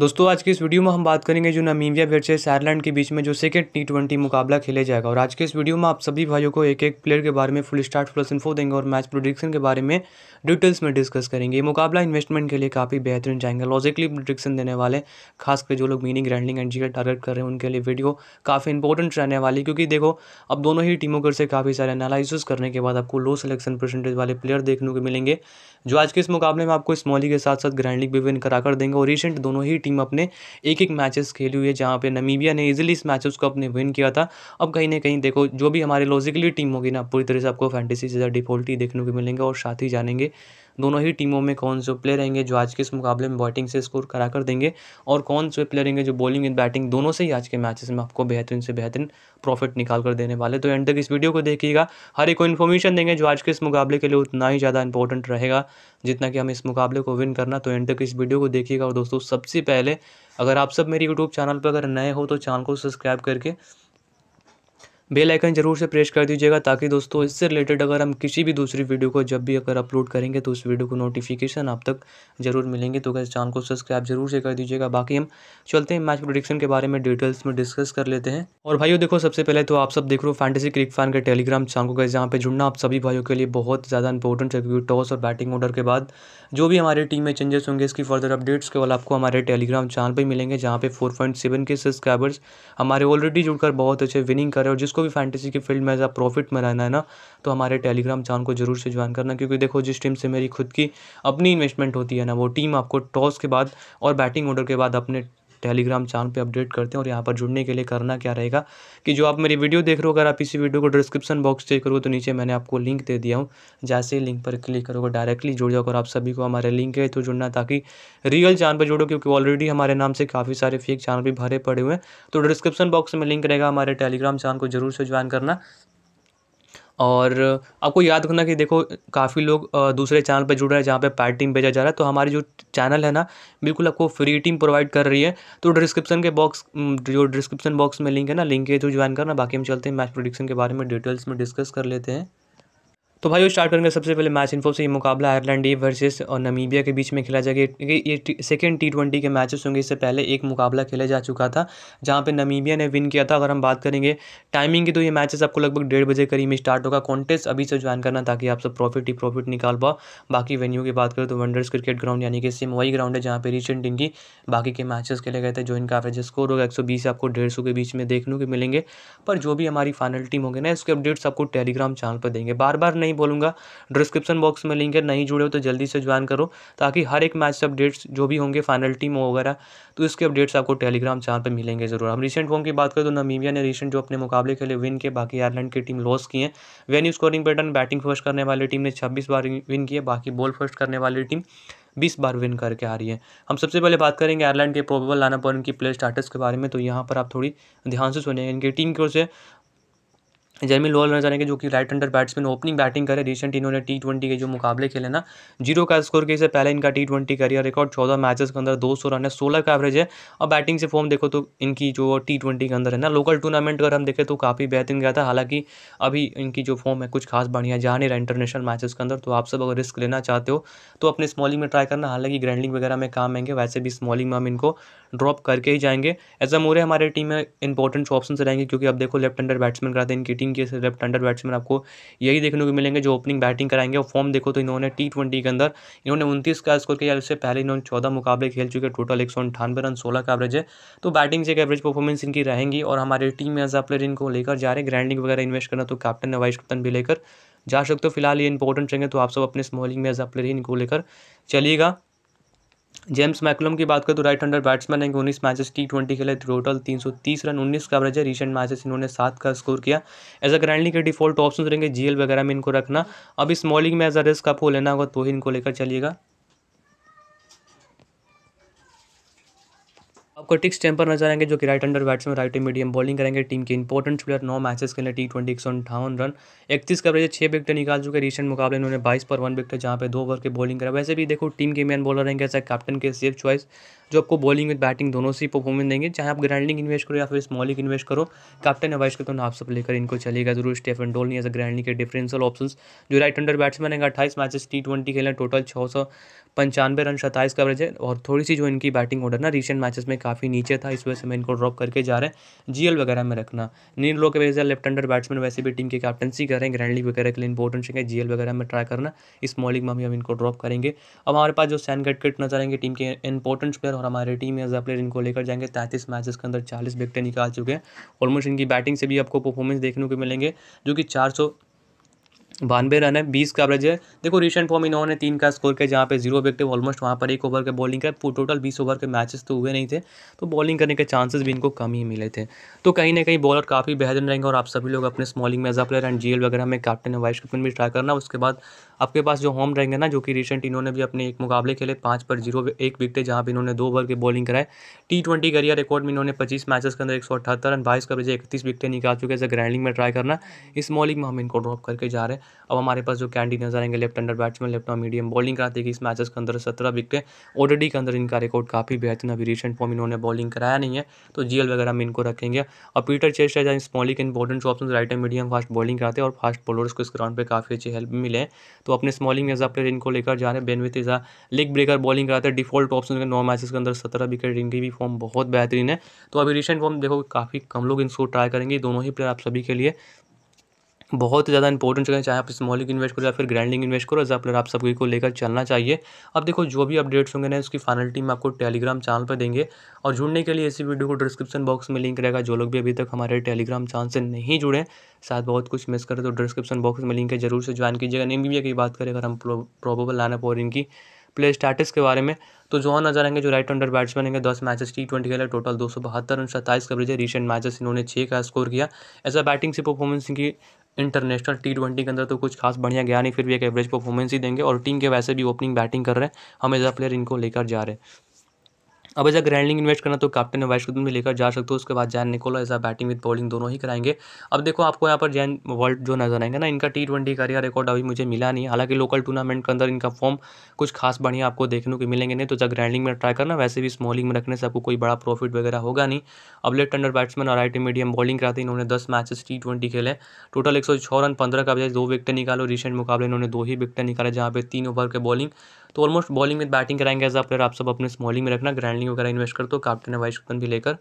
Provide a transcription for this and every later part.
दोस्तों आज की इस वीडियो में हम बात करेंगे जो नामीबिया वर्सेस आयरलैंड के बीच में जो सेकंड टी ट्वेंटी मुकाबला खेले जाएगा और आज के इस वीडियो में आप सभी भाइयों को एक एक प्लेयर के बारे में फुल स्टार्ट प्लस इन्फो देंगे और मैच प्रोडिक्शन के बारे में डिटेल्स में डिस्कस करेंगे ये मुकाबला इन्वेस्टमेंट के लिए काफ़ी बेहतरीन जाएंगे लॉजिकली प्रोडिक्शन देने वाले खासकर जो लोग mini grand league and G target कर रहे हैं उनके लिए वीडियो काफ़ी इंपॉर्टेंट रहने वाली क्योंकि देखो अब दोनों ही टीमों के से काफ़ी सारे एनालिसिस करने के बाद आपको लो सिलेक्शन परसेंटेज वाले प्लेयर देखने को मिलेंगे जो आज के इस मुकाबले में आपको स्मॉली के साथ साथ ग्रैंडिंग भी विन कराकर देंगे और रिसेंट दोनों ही टीम अपने एक एक मैचेस खेली हुई है जहाँ पे नमीबिया ने इजीली इस मैचेस को अपने विन किया था अब कहीं ना कहीं देखो जो भी हमारे लॉजिकली टीम होगी ना पूरी तरह से आपको फैंटेसी से ज़्यादा डिफॉल्ट ही देखने को मिलेंगे और साथ ही जानेंगे दोनों ही टीमों में कौन से प्लेयर रहेंगे जो आज के इस मुकाबले में बॉटिंग से स्कोर करा कर देंगे और कौन से प्लेयर रहेंगे जो बॉलिंग एंड बैटिंग दोनों से ही आज के मैचेस में आपको बेहतरीन से बेहतरीन प्रॉफिट निकाल कर देने वाले तो एंड तक इस वीडियो को देखिएगा हर एक को इन्फॉर्मेशन देंगे जो आज के इस मुकाबले के लिए उतना ही ज़्यादा इंपॉर्टेंट रहेगा जितना कि हम इस मुकाबले को विन करना तो एंड तक इस वीडियो को देखिएगा और दोस्तों सबसे पहले अगर आप सब मेरे यूट्यूब चैनल पर अगर नए हो तो चैनल को सब्सक्राइब करके बेल आइकन जरूर से प्रेस कर दीजिएगा ताकि दोस्तों इससे रिलेटेड अगर हम किसी भी दूसरी वीडियो को जब भी अगर अपलोड करेंगे तो उस वीडियो को नोटिफिकेशन आप तक जरूर मिलेंगे तो अगर चैनल को सब्सक्राइब जरूर से कर दीजिएगा बाकी हम चलते हैं मैच प्रोडिक्शन के बारे में डिटेल्स में डिस्कस कर लेते हैं और भाइयों देखो सबसे पहले तो आप सब देख रहे हो फैंटेसी क्रिक फैन के टेलीग्राम चैनल को गए जहाँ पर जुड़ना आप सभी भाइयों के लिए बहुत ज़्यादा इंपॉर्टेंट है क्योंकि टॉस और बैटिंग ऑर्डर के बाद जो भी हमारे टीम में चेंजेस होंगे इसकी फर्दर अपडेट्स केवल आपको हमारे टेलीग्राम चैनल पर मिलेंगे जहाँ पे फोर के सब्सक्राइबर्स हमारे ऑलरेडी जुड़कर बहुत अच्छे विनिंग कर रहे और जिसको जिसको भी फैंटेसी के फील्ड में एज आ प्रॉफिट में रहना है ना तो हमारे टेलीग्राम चैनल को जरूर से ज्वाइन करना क्योंकि देखो जिस टीम से मेरी खुद की अपनी इन्वेस्टमेंट होती है ना वो टीम आपको टॉस के बाद और बैटिंग ऑर्डर के बाद अपने टेलीग्राम चैनल पे अपडेट करते हैं और यहाँ पर जुड़ने के लिए करना क्या रहेगा कि जो आप मेरी वीडियो देख रहे हो अगर आप इसी वीडियो को डिस्क्रिप्शन बॉक्स चेक करोगे तो नीचे मैंने आपको लिंक दे दिया हूँ जैसे ही लिंक पर क्लिक करोगे डायरेक्टली जुड़ जाओगे और आप सभी को हमारे लिंक है तो जुड़ना ताकि रियल चैनल पर जुड़ो क्योंकि ऑलरेडी हमारे नाम से काफ़ी सारे फेक चैनल भी भरे पड़े हुए हैं तो डिस्क्रिप्शन बॉक्स में लिंक रहेगा हमारे टेलीग्राम चैनल को जरूर से ज्वाइन करना और आपको याद करना कि देखो काफ़ी लोग दूसरे चैनल पर जुड़ रहे हैं जहाँ पे पैड टीम भेजा जा रहा है तो हमारी जो चैनल है ना बिल्कुल आपको फ्री टीम प्रोवाइड कर रही है तो डिस्क्रिप्शन के बॉक्स जो डिस्क्रिप्शन बॉक्स में लिंक है ना लिंक के थ्रू ज्वाइन करना बाकी हम चलते हैं मैच प्रोडिक्शन के बारे में डिटेल्स में डिस्कस कर लेते हैं तो भाई स्टार्ट करेंगे सबसे पहले मैच इन्फो से ये मुकाबला आयरलैंड ए वर्सेस और नमीबिया के बीच में खेला जाएगा ये सेकेंड टी ट्वेंटी के मैचेस होंगे इससे पहले एक मुकाबला खेला जा चुका था जहाँ पे नमीबिया ने विन किया था अगर हम बात करेंगे टाइमिंग की तो ये मैचेस आपको लगभग डेढ़ बजे करीब स्टार्ट होगा कॉन्टेस्ट अभी से ज्वाइन करना ताकि आप सब प्रॉफिट ही प्रॉफिट निकाल पाओ बाकी वेन्यू की बात करें तो वंडर्स क्रिकेट ग्राउंड यानी कि सिम वही ग्राउंड है जहाँ पे रिसेंट इनकी बाकी के मैचेस खेले गए थे जो इनका एवरेज स्कोर होगा एक आपको डेढ़ के बीच में देखने को मिलेंगे पर जो भी हमारी फाइनल टीम होगी ना इसके अपडेट्स आपको टेलीग्राम चैनल पर देंगे बार बार नहीं नहीं बोलूँगा डिस्क्रिप्शन बॉक्स में लिंक है नहीं जुड़े हो तो जल्दी से ज्वाइन करो ताकि हर एक मैच से अपडेट्स जो भी होंगे फाइनल टीम वगैरह तो इसके अपडेट्स आपको टेलीग्राम चैनल पर मिलेंगे ज़रूर हम रिसेंट फॉर्म की बात करें तो नमीबिया ने रिसेंट जो अपने मुकाबले के लिए विन किए बाकी आयरलैंड की टीम लॉस की है venue scoring pattern batting first करने वाली टीम ने छब्बीस बार विन किए बाकी बॉल फर्स्ट करने वाली टीम बीस बार विन करके आ रही है हम सबसे पहले बात करेंगे आयरलैंड के प्रोबेबल लाना पर उनकी प्ले स्टार्टर्स के बारे में तो यहाँ पर आप थोड़ी ध्यान से सुनेंगे इनकी टीम की ओर से जेमी लोअर नजर आएंगे जो कि right hander batsman opening batting करे रिसेंट इन्होंने टी ट्वेंटी के जो मुकाबले खेले ना जीरो का स्कोर के से पहले इनका टी ट्वेंटी करियर रिकॉर्ड चौदह मैचेस के अंदर दो सौ रन है सोलह का एवरेज है और बैटिंग से फॉर्म देखो तो इनकी जो टी ट्वेंटी के अंदर है ना लोकल टूर्नामेंट अगर हम देखें तो काफ़ी बेहतरीन गया था हालांकि अभी इनकी जो फॉर्म है कुछ खास बढ़िया जा नहीं रहा इंटरनेशनल मैचेस के अंदर तो आप सब अगर रिस्क लेना चाहते हो तो अपने स्मॉलिंग में ट्राई करना हालांकि ग्रैंडिंग वगैरह में काम आएंगे वैसे भी स्मॉलिंग में हम इनको ड्रॉप करके ही जाएंगे एज अ मोरे हमारे टीम में इंपॉर्टेंट ऑप्शन रहेंगे क्योंकि अब देखो लेफ्ट हैंडर बैट्समैन कराते हैं इनकी टीम टीम के लेफ्ट अंडर बैट्समैन आपको यही देखने को मिलेंगे जो ओपनिंग बैटिंग कराएंगे और फॉर्म देखो तो इन्होंने टी ट्वेंटी के अंदर इन्होंने उनतीस का स्कोर किया इससे पहले इन्होंने चौदह मुकाबले खेल चुके टोटल एक सौ अंठानवे रन सोलह का एवरेज है तो बैटिंग से एक एवरेज परफॉर्मेंस इनकी रहेंगी और हमारे टीम में एज अ प्लेयर इनको लेकर जा रहे हैं ग्रैंड वगैरह इन्वेस्ट करना तो कैप्टन वाइस कैप्टन भी लेकर जा सकते हो फिलहाल ये इंपॉर्टेंट रहेंगे तो आप सब अपने स्मॉलिंग में एज अ प्लेयर इनको लेकर चलिएगा जेम्स मैकुलम की बात करें तो राइट हंडर बैट्समैन है उन्नीस मैचेस टी ट्वेंटी खेले टोटल तीन सौ तीस रन उन्नीस का एवरेज है रिसेंट मैचेस इन्होंने सात का स्कोर किया एज अ ग्रैंडली के डिफॉल्ट ऑप्शन रहेंगे जीएल वगैरह में इनको रखना अब इस मॉलिंग में एज अ रिस्क आपको लेना होगा तो ही इनको लेकर चलिएगा आपको टिक्स टेम्पर नजर आएंगे जो कि right hander batsman right medium bowling करेंगे टीम के इंपॉर्टेंट प्लेयर नौ मैचेस खेले टी ट्वेंटी एक सौ अंठावन रन इकतीस कवरेज छह विकेट निकाल चुके रिसेंट मुकाबले उन्होंने बाईस पर वन विकेट जहाँ पे दो ओवर की बॉलिंग करा वैसे भी देखो टीम के मेन बॉलर रहेंगे ऐसा कैप्टन के सेफ चॉइस जो आपको बॉलिंग और बैटिंग दोनों से ही परफॉर्मेंस देंगे चाहे आप ग्रैंडलिंग इन्वेस्ट करो या फिर स्मॉलिंग इन्वेस्ट करो कैप्टन अवाइज का तो आप सब लेकर इनको चलेगा जरूर स्टेफन डोलनी एज अ ग्रैंडलिंग के डिफरेंशियल ऑप्शन जो राइट अंडर बैट्समैन है अट्ठाईस मैचेस टी ट्वेंटी खेले टोटल छः सौ पंचानवे रन सत्ताईस कवरेज है और थोड़ी सी जो इनकी बैटिंग ऑर्डर ना रिसेंट मैचेस में काफ़ी नीचे था इस वजह से मैं इनको ड्रॉप करके जा रहे हैं जीएल वगैरह में रखना नील लो के वजह से लेफ्ट अंडर बैट्समैन वैसे भी टीम की कैप्टनसी कर रहे हैं ग्रैंड लीग वगैरह के लिए इंपॉर्टेंट है जीएल वगैरह में ट्राई करना इस मॉलिंग में भी हम इनको ड्रॉप करेंगे अब हमारे पास जो सैन गटकट नजर आएंगे टीम के इंपॉर्टेंट प्लेयर और हमारे टीम एज एज प्लेयर इनको लेकर जाएंगे तैंतीस मैचेस के अंदर चालीस विकटें निकाल चुके हैं ऑलमोस्ट इनकी बैटिंग से भी आपको परफॉर्मेंस देखने को मिलेंगे जो कि चार बानवे रन है बीस का एवरेज है देखो रिसेंट फॉर्म इन्होंने तीन का स्कोर किया जहाँ पे जीरो विकेट ऑलमोस्ट वहाँ पर एक ओवर के बॉलिंग का टोटल बीस ओवर के मैचेस तो हुए नहीं थे तो बॉलिंग करने के चांसेस भी इनको कम ही मिले थे तो कहीं ना कहीं बॉलर काफ़ी बेहतरीन रहेंगे और आप सभी लोग अपने स्मॉलिंग में एज प्लेयर एंड जी वगैरह में कैप्टन वाइस कैप्टन भी ट्राई करना उसके बाद आपके पास जो होम रहेंगे ना जो कि रिसेंट इन्होंने भी अपने एक मुकाबले खेले पाँच पर जीरो एक विकेट जहाँ पर इन्होंने दो ओवर के बॉलिंग कराए टी ट्वेंटी करियर रिकॉर्ड में इन्होंने पच्चीस मैचेस के अंदर एक सौ अठहत्तर रन बाईस का बजे इकतीस विकटे निकाल चुके हैं ग्राइंडिंग में ट्राई करना इस मॉलिंग में हम इनको ड्रॉप करके जा रहे हैं अब हमारे पास जो कैंडी नजर आएंगे लेफ्ट अंडर बैट्समैन लेफ्ट और मीडियम बॉलिंग कराते कि इस मैचेस के अंदर सत्रह विकेट ओडीडी के अंदर इनका रिकॉर्ड काफ़ी बेहतरीन अभी रिसेंट फॉर्म इन्होंने बॉलिंग कराया नहीं है तो जी वगैरह में इनको रखेंगे और पीटर चेस्ट है जहाँ स्मॉलिक important option right and medium fast bowling कराते हैं और फास्ट बॉलर्स को इस ग्राउंड पर काफ़ी अच्छी हेल्प मिले तो अपने स्मॉलिंग एज अ प्लेयर इनको लेकर जा रहे हैं Ben White is leg breaker bowling कराते हैं डिफॉल्ट ऑप्शन के नौ मैचेस के अंदर सत्रह विकेट इनकी भी फॉर्म बहुत बेहतरीन है तो अभी रिसेंट फॉर्म देखो काफ़ी कम लोग इनको ट्राई करेंगे दोनों ही प्लेयर आप सभी के लिए बहुत ही ज़्यादा इंपॉर्टेंट जगह चाहे आप स्मॉलिंग इन्वेस्ट करो या फिर ग्रैंडिंग इन्वेस्ट करो जैपलर आप सभी को लेकर चलना चाहिए अब देखो जो भी अपडेट्स होंगे ना उसकी फाइनल टीम आपको टेलीग्राम चैनल पर देंगे और जुड़ने के लिए इसी वीडियो को डिस्क्रिप्शन बॉक्स में लिंक रहेगा जो लोग भी अभी तक हमारे टेलीग्राम चैनल से नहीं जुड़े शायद बहुत कुछ मिस करें तो डिस्क्रिप्शन बॉक्स में लिंक है जरूर से ज्वाइन कीजिएगा भी कहीं बात करें अगर हम प्रोबेबल लाने पर इनकी प्ले स्टैटिस के बारे में तो जो नजर आएंगे जो राइट अंडर बैट्समैन है दस मैचेस टी ट्वेंटी खेले टोटल दो सौ बहत्तर रन सत्ताईस कवरेज है रिसेंट मैचेस इन्होंने छः का स्कोर किया ऐसा बैटिंग से परफॉर्मेंस इनकी इंटरनेशनल टी ट्वेंटी के अंदर तो कुछ खास बढ़िया गया नहीं फिर भी एक एवरेज परफॉर्मेंस ही देंगे और टीम के वैसे भी ओपनिंग बैटिंग कर रहे हैं हम एज प्लेयर इनको लेकर जा रहे हैं अब ऐसा ग्रैंडिंग इन्वेस्ट करना तो कैप्टन वाइस कदम भी लेकर जा सकते हो उसके बाद जैन निकोला ऐसा बैटिंग विद बॉलिंग दोनों ही कराएंगे अब देखो आपको यहाँ पर जैन वर्ल्ड जो नजर आएंगे ना इनका टी ट्वेंटी करियर रिकॉर्ड अभी मुझे मिला नहीं हालांकि लोकल टूर्नामेंट के अंदर इनका फॉर्म कुछ खास बढ़िया आपको देखने को मिलेंगे नहीं तो जब ग्रैंडिंग में ट्राई करना वैसे भी स्मॉलिंग में रखने से आपको कोई बड़ा प्रॉफिट वगैरह होगा नहीं अब लेफ्ट अंडर बैट्समैन और राइट मीडियम बॉलिंग कराते इन्होंने दस मैचेस टी ट्वेंटी खेले टोटल एक सौ छः रन पंद्रह का बजाय दो विकटें निकालो रिसेंट मुकाबले इन्होंने दो ही विकटें निकाले जहाँ पे तीन ओवर के बॉलिंग तो ऑलमोस्ट बॉलिंग में बैटिंग कराएंगे एज अ प्लेयर आप सब अपने स्मॉलिंग में रखना ग्रैंडिंग वगैरह इन्वेस्ट कर दो तो, कैप्टन है वाइस कैप्टन भी लेकर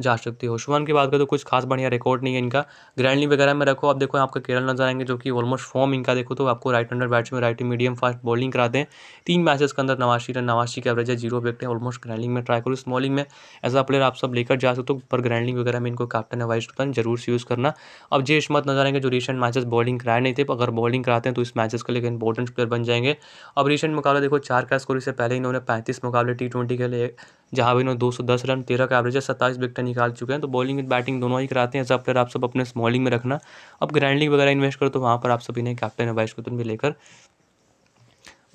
जा सकती है ओशवान की बात करें तो कुछ खास बढ़िया रिकॉर्ड नहीं है इनका ग्रैंडली वगैरह में रखो आप देखो आपका केरल नजर आएंगे जो कि ऑलमोस्ट फॉर्म इनका देखो तो आपको right batsman right medium fast bowling कराते हैं तीन मैचेस के अंदर नवासी रन नवासी के एवरेज है जीरो विकेट है ऑलमोस्ट ग्रैंडिंग में ट्राई करो स्मॉलिंग में एज अ प्लेयर आप सब लेकर जा सकते हो पर ग्रैंडिंग वगैरह में इनको कैप्टन है वाइस कैप्टन जरूर से यूज़ करना अब जे इसमत नजर आएंगे जो रिसेंट मैचेस बॉलिंग कराए नहीं थे अगर बॉलिंग कराते हैं तो इस मैचेस के लिए इंपॉर्टेंट प्लेयर बन जाएंगे अब रिसेंट मुकाबले देखो चार का स्कोर इससे पहले इन्होंने पैंतीस मुकाबले टी ट्वेंटी के लिए जहाँ भी इन्होंने दो सौ दस रन तेरह का एवरेज है सत्ताईस विकेट पैसा निकाल चुके हैं तो बॉलिंग विद बैटिंग दोनों ही कराते हैं सब प्लेयर आप सब अपने स्मॉलिंग में रखना अब ग्राइंडिंग वगैरह इन्वेस्ट करो तो वहाँ पर आप सभी ने कैप्टन है को तुम भी लेकर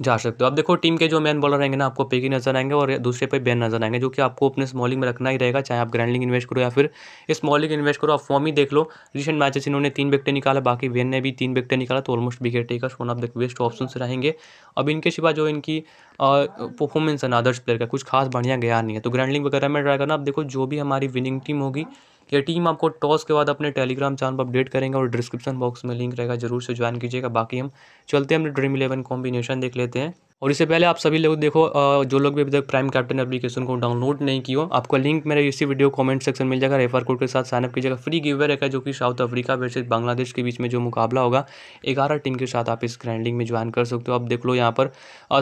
जा सकते हो अब देखो टीम के जो मेन बॉलर रहेंगे ना आपको पेगी नजर आएंगे और दूसरे पे बैन नजर आएंगे जो कि आपको अपने स्मॉलिंग में रखना ही रहेगा चाहे आप ग्रैंडलिंग इन्वेस्ट करो या फिर स्मॉलिंग इन्वेस्ट करो आप फॉर्म ही देख लो रिसेंट मैचेस इन्होंने तीन विकटें निकाला बाकी वैन ने भी तीन विकटें निकाला तो ऑलमोस्ट बिगे taker one of the best option रहेंगे अब इनके सिवा जो इनकी परफॉर्मेंस है ना अदर्स प्लेयर का कुछ खास बढ़िया गया नहीं है तो ग्रैंडलिंग वगैरह में ट्राई करना आप देखो जो भी हमारी विनिंग टीम होगी ये टीम आपको टॉस के बाद अपने टेलीग्राम चैनल पर अपडेट करेंगे और डिस्क्रिप्शन बॉक्स में लिंक रहेगा जरूर से ज्वाइन कीजिएगा बाकी हम चलते हैं अपने ड्रीम इलेवन कॉम्बिनेशन देख लेते हैं और इससे पहले आप सभी लोग देखो जो लोग भी अभी तक प्राइम कैप्टन एप्लीकेशन को डाउनलोड नहीं किया आपको लिंक मेरे इसी वीडियो कमेंट सेक्शन मिल जाएगा रेफर कोड के साथ साइनअप कीजिएगा फ्री गिवे रहेगा जो कि साउथ अफ्रीका वर्सेज बांग्लादेश के बीच में जो मुकाबला होगा ग्यारह टीम के साथ आप इस ग्रैंडिंग में ज्वाइन कर सकते हो आप देख लो यहाँ पर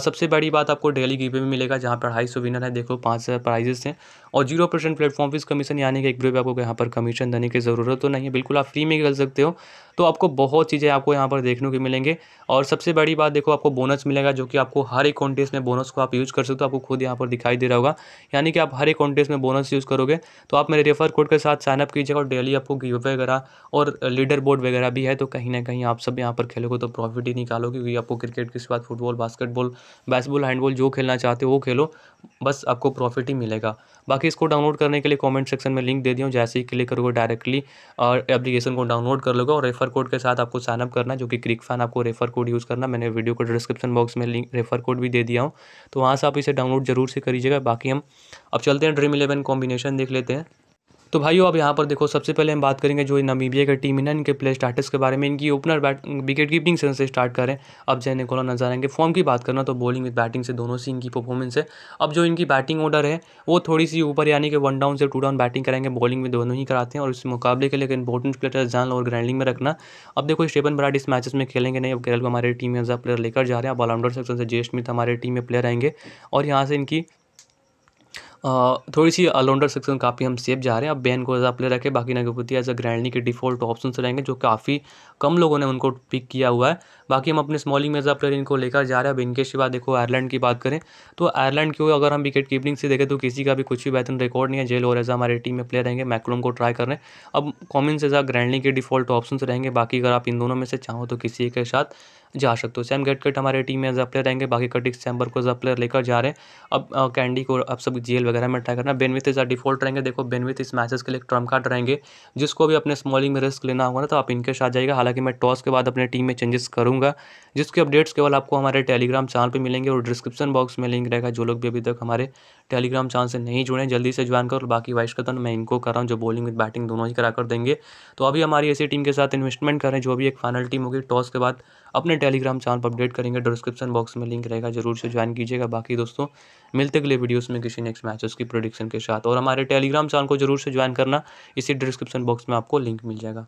सबसे बड़ी बात आपको डेली गिवे में मिलेगा जहाँ पर अढ़ाई विनर है देखो पाँच प्राइजेस हैं और zero percent platform fees commission यानी कि एक रुपये आपको यहाँ पर कमीशन देने की ज़रूरत तो नहीं है बिल्कुल आप फ्री में कर सकते हो तो आपको बहुत चीज़ें आपको यहाँ पर देखने को मिलेंगे और सबसे बड़ी बात देखो आपको बोनस मिलेगा जो कि आपको हर एक कॉन्टेस्ट में बोनस को आप यूज़ कर सकते हो आपको खुद यहाँ पर दिखाई दे रहा होगा यानी कि आप हर एक कॉन्टेस्ट में बोनस यूज़ करोगे तो आप मेरे रेफर कोड के साथ साइनअप कीजिएगा और डेली आपको गिव वगैरह और लीडर बोर्ड वगैरह भी है तो कहीं ना कहीं आप सब यहाँ पर खेलोगे तो प्रॉफिट ही निकालोगे क्योंकि आपको क्रिकेट के साथ फुटबॉल बास्केटबॉल बैसबॉल हैंडबॉल जो खेलना चाहते हो वो खेलो बस आपको प्रॉफिट ही मिलेगा बाकी इसको डाउनलोड करने के लिए कमेंट सेक्शन में लिंक दे दिया जैसे ही क्लिक करोगे डायरेक्टली और एप्लीकेशन को डाउनलोड कर लोगे और रेफर कोड के साथ आपको साइनअप करना जो कि क्रिक फैन आपको रेफर कोड यूज़ करना मैंने वीडियो को डिस्क्रिप्शन बॉक्स में लिंक रेफर कोड भी दे दिया हूँ तो वहाँ से आप इसे डाउनलोड जरूर से करीजिएगा बाकी हम अब चलते हैं ड्रीम इलेवन कॉम्बिनेशन देख लेते हैं तो भाइयों अब यहाँ पर देखो सबसे पहले हम बात करेंगे जो नमीबिया की टीम है ना इनके प्लेयर स्टार्टर्स के बारे में इनकी ओपनर बैट विकेट कीपिंग से स्टार्ट करें अब जैन निकोला नजर आएंगे फॉर्म की बात करना तो बॉलिंग विद बैटिंग से दोनों से इनकी परफॉर्मेंस है अब जो इनकी बैटिंग ऑर्डर है वो थोड़ी सी ऊपर यानी कि वन डाउन से टू डाउन बैटिंग करेंगे बॉलिंग में दोनों ही कराते हैं और इस मुकाबले के लिए इंपॉर्टेंट प्लेयर जान और ग्रैंडिंग में रखना अब देखो स्टेपन बराड इस मैचेस में खेलेंगे नहीं अब केरल को हमारे टीम में प्लेयर लेकर जा रहे हैं अब ऑलराउंडर सेक्शन से जे स्मिथ हमारे टीम में प्लेयर आएंगे और यहाँ से इनकी थोड़ी सी ऑलराउंडर सेक्शन काफ़ी हम सेफ जा रहे हैं अब बैन को ऐसा प्लेयर रखें बाकी नगपुति एज अ ग्रैंडली के डिफॉल्ट ऑप्शन रहेंगे जो काफ़ी कम लोगों ने उनको पिक किया हुआ है बाकी हम अपने स्मॉलिंग में ऐसा प्लेयर इनको लेकर जा रहे हैं अब इनके सिवा देखो आयरलैंड की बात करें तो आयरलैंड की अगर हम विकेट कीपिंग से देखें तो किसी का भी कुछ भी बेहतर रिकॉर्ड नहीं है जेल और ऐसा हमारे टीम में प्लेयर रहेंगे मैक्रोम को ट्राई कर रहे हैं अब कॉमिन से ऐसा ग्रैंडली के डिफॉल्ट ऑप्शन रहेंगे बाकी अगर आप इन दोनों में से चाहो तो किसी के साथ जा सकते हो सैम गेटकट हमारे टीम में एज अ प्लेयर रहेंगे बाकी कटिक सैम्बर को एज अ प्लेयर लेकर जा रहे हैं अब कैंडी को अब सब जेल वगैरह में ट्राई करना बेनविथ इज अ डिफॉल्ट रहेंगे देखो बेनविथ इस मैचेस के लिए ट्रम कार्ड रहेंगे जिसको भी अपने स्मॉलिंग में रिस्क लेना होगा ना तो आप इनके साथ जाएगा हालांकि मैं टॉस के बाद अपने टीम में चेंजेस करूँगा जिसके अपडेट्स केवल आपको हमारे टेलीग्राम चैनल पर मिलेंगे और डिस्क्रिप्शन बॉक्स में लिंक रहेगा जो लोग भी अभी तक हमारे टेलीग्राम चैनल से नहीं जुड़े जल्दी से ज्वाइन करो बाकी वाइस कतन तो मैं इनको कर रहा हूँ जो बॉलिंग विद बैटिंग दोनों ही करा कर देंगे तो अभी हमारी ऐसी टीम के साथ इन्वेस्टमेंट करें जो भी एक फाइनल टीम होगी टॉस के बाद अपने टेलीग्राम चैनल पर अपडेट करेंगे डिस्क्रिप्शन बॉक्स में लिंक रहेगा जरूर से ज्वाइन कीजिएगा बाकी दोस्तों मिलते अगले वीडियोस में किसी नेक्स्ट मैचेस की प्रोडिक्शन के साथ और हमारे टेलीग्राम चैनल को जरूर से ज्वाइन करना इसी डिस्क्रिप्शन बॉक्स में आपको लिंक मिल जाएगा